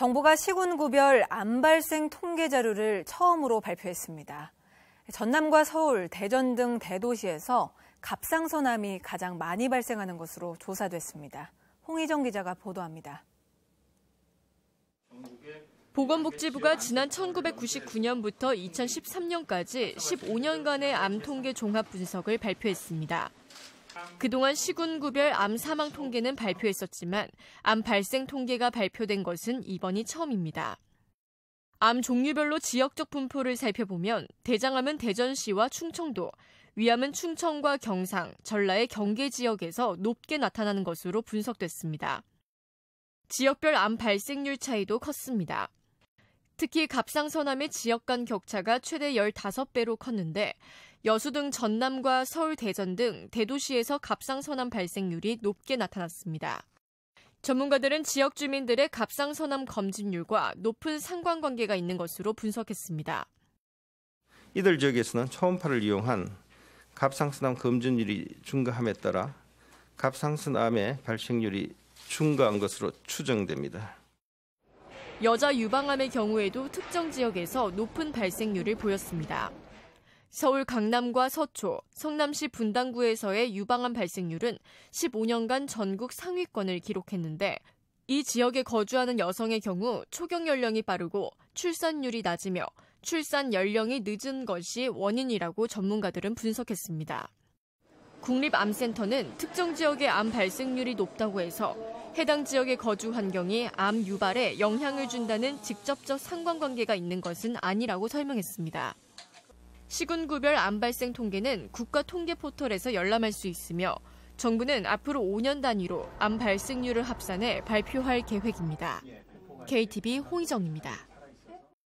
정부가 시군구별 암발생 통계 자료를 처음으로 발표했습니다. 전남과 서울, 대전 등 대도시에서 갑상선암이 가장 많이 발생하는 것으로 조사됐습니다. 홍희정 기자가 보도합니다. 보건복지부가 지난 1999년부터 2013년까지 15년간의 암 통계 종합 분석을 발표했습니다. 그동안 시군구별 암 사망 통계는 발표했었지만 암 발생 통계가 발표된 것은 이번이 처음입니다. 암 종류별로 지역적 분포를 살펴보면 대장암은 대전시와 충청도, 위암은 충청과 경상, 전라의 경계 지역에서 높게 나타나는 것으로 분석됐습니다. 지역별 암 발생률 차이도 컸습니다. 특히 갑상선암의 지역 간 격차가 최대 15배로 컸는데 여수 등 전남과 서울, 대전 등 대도시에서 갑상선암 발생률이 높게 나타났습니다. 전문가들은 지역 주민들의 갑상선암 검진율과 높은 상관관계가 있는 것으로 분석했습니다. 이들 지역에서는 초음파를 이용한 갑상선암 검진율이 증가함에 따라 갑상선암의 발생률이 증가한 것으로 추정됩니다. 여자 유방암의 경우에도 특정 지역에서 높은 발생률을 보였습니다. 서울 강남과 서초, 성남시 분당구에서의 유방암 발생률은 15년간 전국 상위권을 기록했는데 이 지역에 거주하는 여성의 경우 초경 연령이 빠르고 출산율이 낮으며 출산 연령이 늦은 것이 원인이라고 전문가들은 분석했습니다. 국립암센터는 특정 지역의 암 발생률이 높다고 해서 해당 지역의 거주 환경이 암 유발에 영향을 준다는 직접적 상관관계가 있는 것은 아니라고 설명했습니다. 시군구별 암 발생 통계는 국가 통계 포털에서 열람할 수 있으며 정부는 앞으로 5년 단위로 암 발생률을 합산해 발표할 계획입니다. KTV 예, 홍희정입니다.